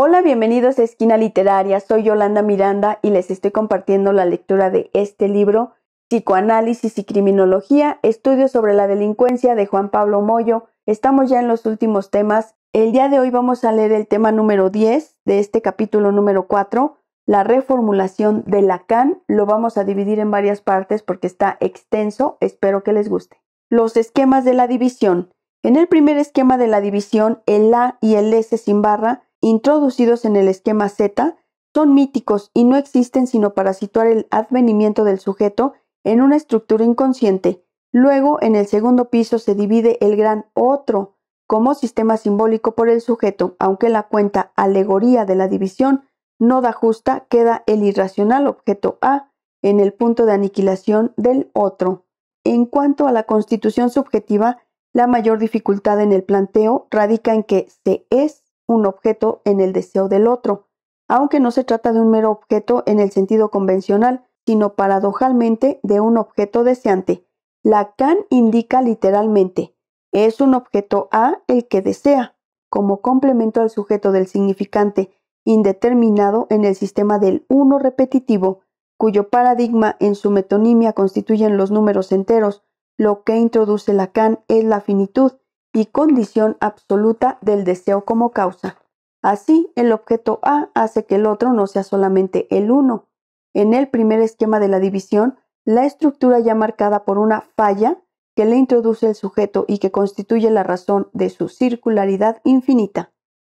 Hola, bienvenidos a Esquina Literaria. Soy Yolanda Miranda y les estoy compartiendo la lectura de este libro, Psicoanálisis y Criminología, Estudios sobre la Delincuencia de Juan Pablo Moyo. Estamos ya en los últimos temas. El día de hoy vamos a leer el tema número 10 de este capítulo número 4, la reformulación de Lacan. Lo vamos a dividir en varias partes porque está extenso. Espero que les guste. Los esquemas de la división. En el primer esquema de la división, el A y el S sin barra introducidos en el esquema Z, son míticos y no existen sino para situar el advenimiento del sujeto en una estructura inconsciente. Luego, en el segundo piso se divide el gran otro como sistema simbólico por el sujeto, aunque la cuenta alegoría de la división no da justa, queda el irracional objeto A en el punto de aniquilación del otro. En cuanto a la constitución subjetiva, la mayor dificultad en el planteo radica en que se es un objeto en el deseo del otro, aunque no se trata de un mero objeto en el sentido convencional, sino paradojalmente de un objeto deseante. la can indica literalmente, es un objeto A el que desea, como complemento al sujeto del significante indeterminado en el sistema del uno repetitivo, cuyo paradigma en su metonimia constituyen los números enteros. Lo que introduce la can es la finitud, y condición absoluta del deseo como causa. Así, el objeto A hace que el otro no sea solamente el uno. En el primer esquema de la división, la estructura ya marcada por una falla que le introduce el sujeto y que constituye la razón de su circularidad infinita.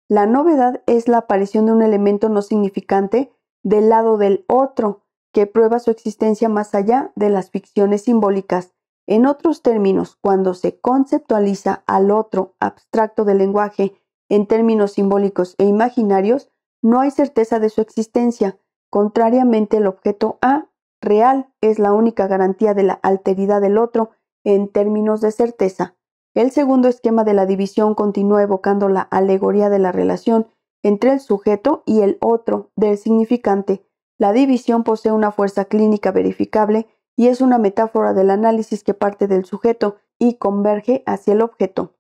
La novedad es la aparición de un elemento no significante del lado del otro, que prueba su existencia más allá de las ficciones simbólicas en otros términos, cuando se conceptualiza al otro abstracto del lenguaje en términos simbólicos e imaginarios, no hay certeza de su existencia. Contrariamente, el objeto A real es la única garantía de la alteridad del otro en términos de certeza. El segundo esquema de la división continúa evocando la alegoría de la relación entre el sujeto y el otro del significante. La división posee una fuerza clínica verificable y es una metáfora del análisis que parte del sujeto y converge hacia el objeto.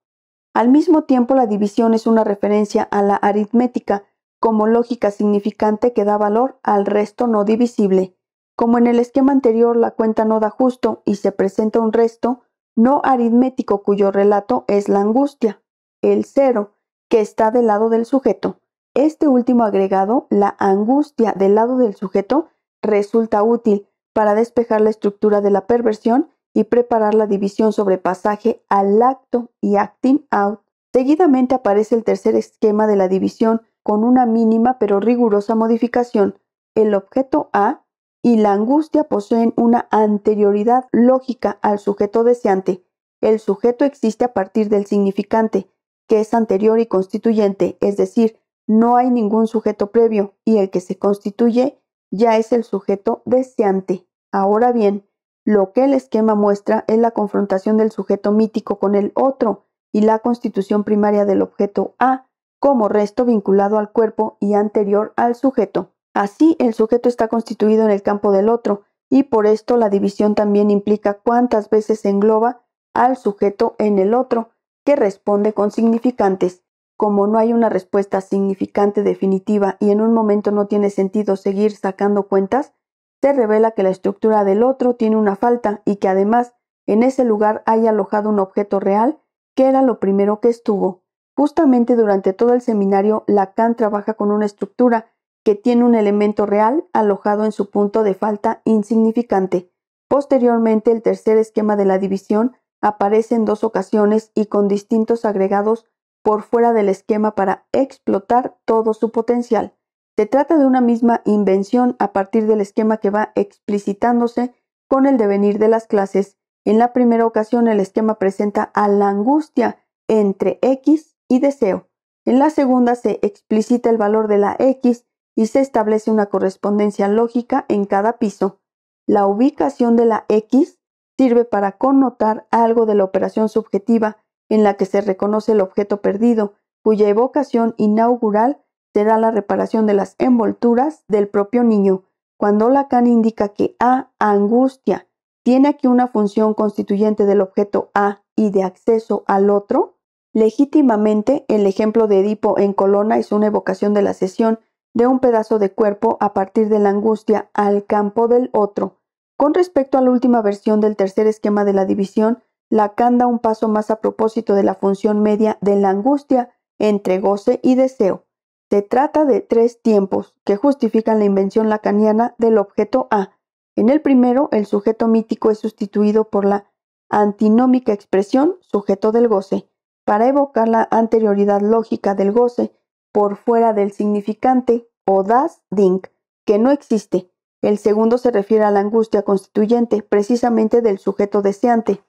Al mismo tiempo, la división es una referencia a la aritmética como lógica significante que da valor al resto no divisible. Como en el esquema anterior, la cuenta no da justo y se presenta un resto no aritmético cuyo relato es la angustia, el cero, que está del lado del sujeto. Este último agregado, la angustia del lado del sujeto, resulta útil para despejar la estructura de la perversión y preparar la división sobre pasaje al acto y acting out. Seguidamente aparece el tercer esquema de la división con una mínima pero rigurosa modificación. El objeto A y la angustia poseen una anterioridad lógica al sujeto deseante. El sujeto existe a partir del significante, que es anterior y constituyente, es decir, no hay ningún sujeto previo, y el que se constituye ya es el sujeto deseante. Ahora bien, lo que el esquema muestra es la confrontación del sujeto mítico con el otro y la constitución primaria del objeto A como resto vinculado al cuerpo y anterior al sujeto. Así, el sujeto está constituido en el campo del otro y por esto la división también implica cuántas veces engloba al sujeto en el otro, que responde con significantes. Como no hay una respuesta significante definitiva y en un momento no tiene sentido seguir sacando cuentas, se revela que la estructura del otro tiene una falta y que además en ese lugar hay alojado un objeto real que era lo primero que estuvo. Justamente durante todo el seminario, Lacan trabaja con una estructura que tiene un elemento real alojado en su punto de falta insignificante. Posteriormente, el tercer esquema de la división aparece en dos ocasiones y con distintos agregados por fuera del esquema para explotar todo su potencial. Se trata de una misma invención a partir del esquema que va explicitándose con el devenir de las clases. En la primera ocasión el esquema presenta a la angustia entre X y deseo. En la segunda se explicita el valor de la X y se establece una correspondencia lógica en cada piso. La ubicación de la X sirve para connotar algo de la operación subjetiva en la que se reconoce el objeto perdido, cuya evocación inaugural será la reparación de las envolturas del propio niño. Cuando Lacan indica que A, angustia, tiene aquí una función constituyente del objeto A y de acceso al otro, legítimamente el ejemplo de Edipo en Colona es una evocación de la cesión de un pedazo de cuerpo a partir de la angustia al campo del otro. Con respecto a la última versión del tercer esquema de la división, Lacan da un paso más a propósito de la función media de la angustia entre goce y deseo. Se trata de tres tiempos que justifican la invención lacaniana del objeto A. En el primero, el sujeto mítico es sustituido por la antinómica expresión sujeto del goce, para evocar la anterioridad lógica del goce por fuera del significante o das ding, que no existe. El segundo se refiere a la angustia constituyente precisamente del sujeto deseante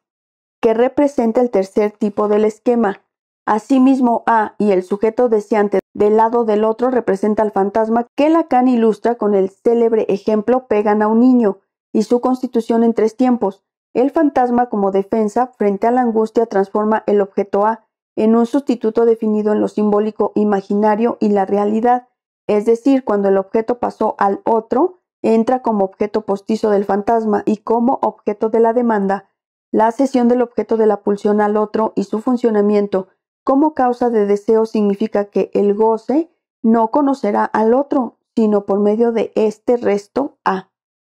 que representa el tercer tipo del esquema. Asimismo, A y el sujeto deseante del lado del otro representa al fantasma que Lacan ilustra con el célebre ejemplo pegan a un niño y su constitución en tres tiempos. El fantasma como defensa frente a la angustia transforma el objeto A en un sustituto definido en lo simbólico imaginario y la realidad, es decir, cuando el objeto pasó al otro, entra como objeto postizo del fantasma y como objeto de la demanda la cesión del objeto de la pulsión al otro y su funcionamiento como causa de deseo significa que el goce no conocerá al otro, sino por medio de este resto A.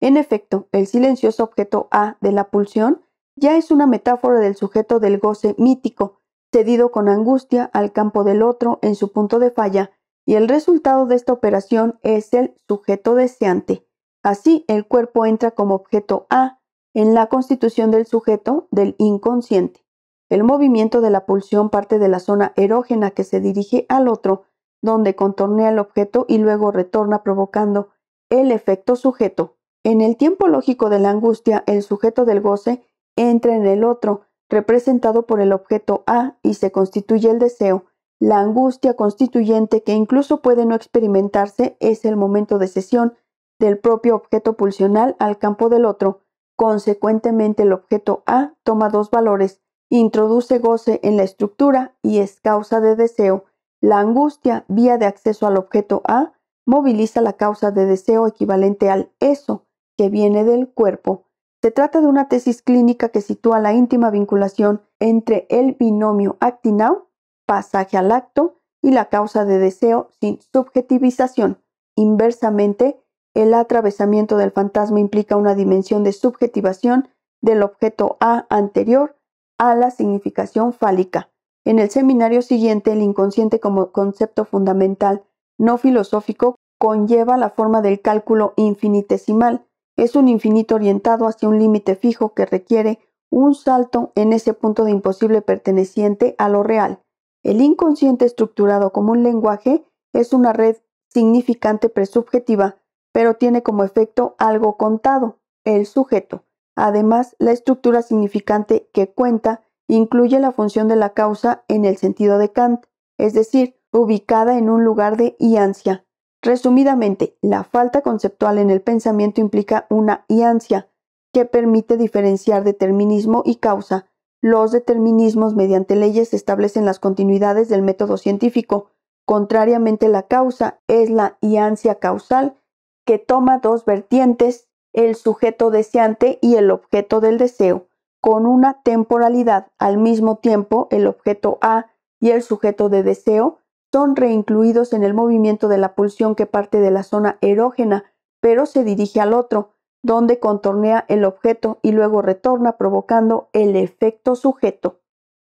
En efecto, el silencioso objeto A de la pulsión ya es una metáfora del sujeto del goce mítico, cedido con angustia al campo del otro en su punto de falla, y el resultado de esta operación es el sujeto deseante. Así, el cuerpo entra como objeto A en la constitución del sujeto del inconsciente. El movimiento de la pulsión parte de la zona erógena que se dirige al otro, donde contornea el objeto y luego retorna provocando el efecto sujeto. En el tiempo lógico de la angustia, el sujeto del goce entra en el otro, representado por el objeto A, y se constituye el deseo. La angustia constituyente, que incluso puede no experimentarse, es el momento de cesión del propio objeto pulsional al campo del otro, Consecuentemente, el objeto A toma dos valores, introduce goce en la estructura y es causa de deseo. La angustia, vía de acceso al objeto A, moviliza la causa de deseo equivalente al eso, que viene del cuerpo. Se trata de una tesis clínica que sitúa la íntima vinculación entre el binomio actinau, pasaje al acto, y la causa de deseo sin subjetivización. Inversamente, el atravesamiento del fantasma implica una dimensión de subjetivación del objeto A anterior a la significación fálica. En el seminario siguiente, el inconsciente como concepto fundamental no filosófico conlleva la forma del cálculo infinitesimal. Es un infinito orientado hacia un límite fijo que requiere un salto en ese punto de imposible perteneciente a lo real. El inconsciente estructurado como un lenguaje es una red significante presubjetiva pero tiene como efecto algo contado, el sujeto. Además, la estructura significante que cuenta incluye la función de la causa en el sentido de Kant, es decir, ubicada en un lugar de iancia. Resumidamente, la falta conceptual en el pensamiento implica una iancia, que permite diferenciar determinismo y causa. Los determinismos mediante leyes establecen las continuidades del método científico. Contrariamente, la causa es la iancia causal que toma dos vertientes, el sujeto deseante y el objeto del deseo, con una temporalidad. Al mismo tiempo, el objeto A y el sujeto de deseo son reincluidos en el movimiento de la pulsión que parte de la zona erógena, pero se dirige al otro, donde contornea el objeto y luego retorna provocando el efecto sujeto.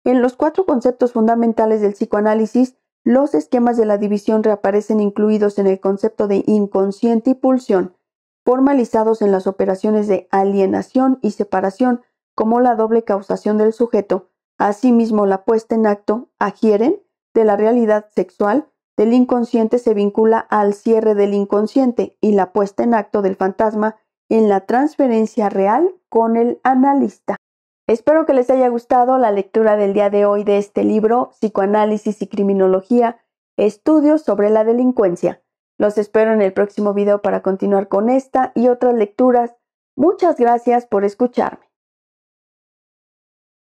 En los cuatro conceptos fundamentales del psicoanálisis los esquemas de la división reaparecen incluidos en el concepto de inconsciente y pulsión, formalizados en las operaciones de alienación y separación como la doble causación del sujeto, asimismo la puesta en acto, agieren, de la realidad sexual del inconsciente se vincula al cierre del inconsciente y la puesta en acto del fantasma en la transferencia real con el analista. Espero que les haya gustado la lectura del día de hoy de este libro, Psicoanálisis y Criminología, Estudios sobre la Delincuencia. Los espero en el próximo video para continuar con esta y otras lecturas. Muchas gracias por escucharme.